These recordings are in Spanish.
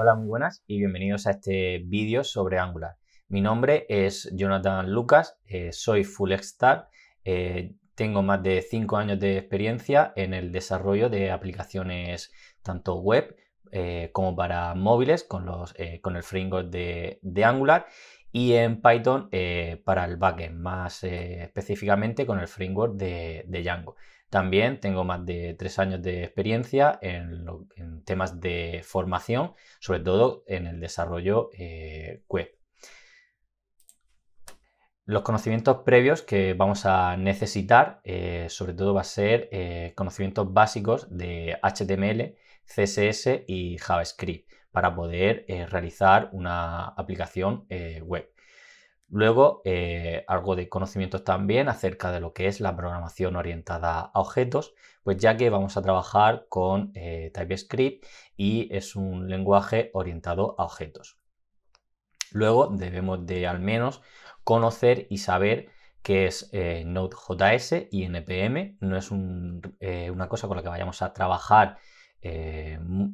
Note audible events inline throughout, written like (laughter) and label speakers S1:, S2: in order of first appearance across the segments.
S1: Hola, muy buenas y bienvenidos a este vídeo sobre Angular. Mi nombre es Jonathan Lucas, eh, soy Full Stack, eh, tengo más de 5 años de experiencia en el desarrollo de aplicaciones tanto web eh, como para móviles con, los, el framework de, Angular y en Python para el backend, más específicamente con el framework de, de Django. También tengo más de tres años de experiencia en, temas de formación, sobre todo en el desarrollo eh, web. Los conocimientos previos que vamos a necesitar, eh, sobre todo va a ser eh, conocimientos básicos de HTML, CSS y JavaScript para poder realizar una aplicación web. Luego, eh, algo de conocimientos también acerca de lo que es la programación orientada a objetos, pues ya que vamos a trabajar con eh, TypeScript y es un lenguaje orientado a objetos. Luego debemos de al menos conocer y saber qué es eh, Node.js y NPM. No es una cosa con la que vayamos a trabajar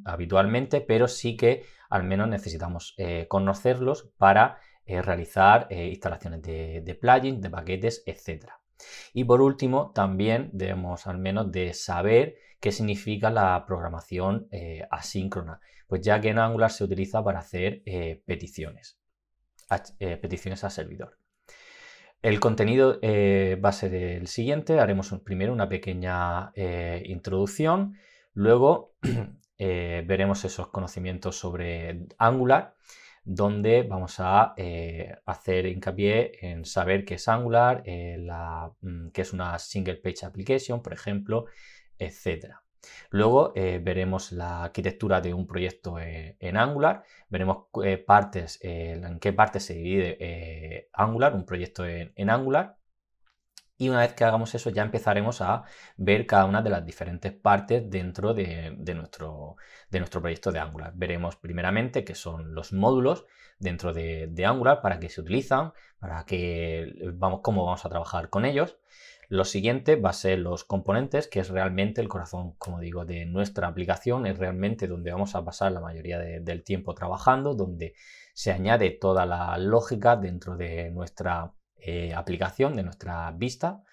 S1: habitualmente, pero sí que al menos necesitamos conocerlos para realizar eh, instalaciones de, plugins, de paquetes, etc. Y por último, también debemos al menos de saber qué significa la programación eh, asíncrona, pues ya que en Angular se utiliza para hacer eh, peticiones, a, peticiones al servidor. El contenido va a ser el siguiente, haremos primero una pequeña introducción, luego (clears throat) veremos esos conocimientos sobre Angular, donde vamos a eh, hacer hincapié en saber qué es Angular, eh, mm, qué es una single page application, por ejemplo, etc. Luego eh, veremos la arquitectura de un proyecto en Angular, veremos partes, en qué partes se divide Angular, un proyecto en Angular, y una vez que hagamos eso ya empezaremos a ver cada una de las diferentes partes dentro de, nuestro, nuestro, proyecto de Angular. Veremos primeramente qué son los módulos dentro de, Angular, para qué se utilizan, para qué vamos, cómo vamos a trabajar con ellos. Lo siguiente va a ser los componentes, que es realmente el corazón, como digo, de nuestra aplicación, es realmente donde vamos a pasar la mayoría del tiempo trabajando, donde se añade toda la lógica dentro de nuestra eh, aplicación, de nuestra vista.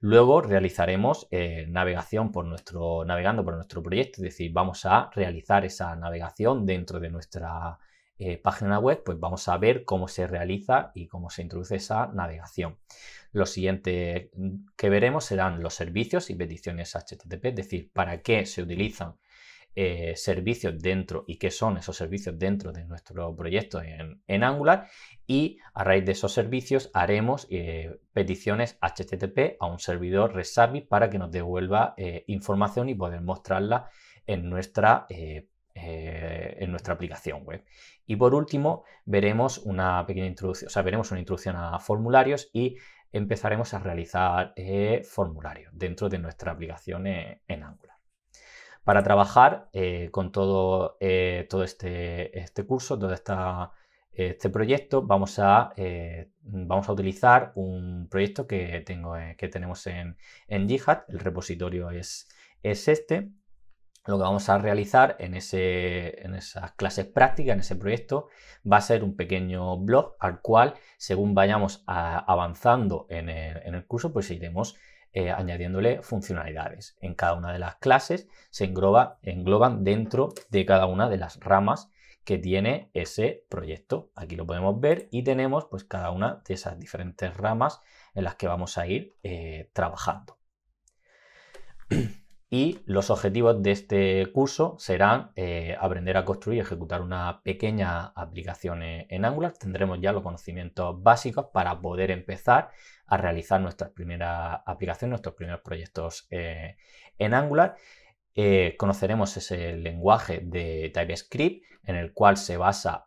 S1: Luego realizaremos eh, navegación por nuestro, navegando por nuestro proyecto, es decir, vamos a realizar esa navegación dentro de nuestra eh, página web, pues vamos a ver cómo se realiza y cómo se introduce esa navegación. Lo siguiente que veremos serán los servicios y peticiones HTTP, es decir, para qué se utilizan eh, servicios dentro y qué son esos servicios dentro de nuestro proyecto en, Angular y a raíz de esos servicios haremos eh, peticiones HTTP a un servidor Service para que nos devuelva eh, información y poder mostrarla en nuestra, en nuestra aplicación web. Y por último, veremos una pequeña introducción, o sea, veremos una introducción a formularios y empezaremos a realizar formularios dentro de nuestra aplicación en Angular para trabajar eh, con todo, eh, todo este, este, curso, todo este proyecto, vamos a, eh, vamos a utilizar un proyecto que, tengo, que tenemos en, en GitHub. El repositorio es, es este. Lo que vamos a realizar en, en esas clases prácticas, en ese proyecto, va a ser un pequeño blog al cual, según vayamos avanzando en el, en el curso, pues iremos eh, añadiéndole funcionalidades. En cada una de las clases se engloba, engloban dentro de cada una de las ramas que tiene ese proyecto. Aquí lo podemos ver y tenemos pues cada una de esas diferentes ramas en las que vamos a ir eh, trabajando. (clears throat) y los objetivos de este curso serán eh, aprender a construir y ejecutar una pequeña aplicación en Angular. Tendremos ya los conocimientos básicos para poder empezar a realizar nuestras primeras aplicaciones, nuestros primeros proyectos eh, en Angular. Eh, conoceremos ese lenguaje de TypeScript en el cual se basa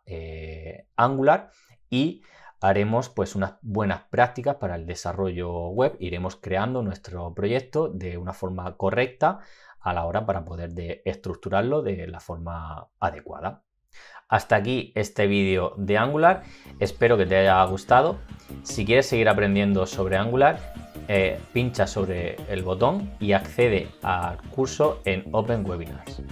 S1: Angular y haremos pues unas buenas prácticas para el desarrollo web, iremos creando nuestro proyecto de una forma correcta a la hora para poder de estructurarlo de la forma adecuada. Hasta aquí este vídeo de Angular, espero que te haya gustado. Si quieres seguir aprendiendo sobre Angular, eh, pincha sobre el botón y accede al curso en Open Webinars.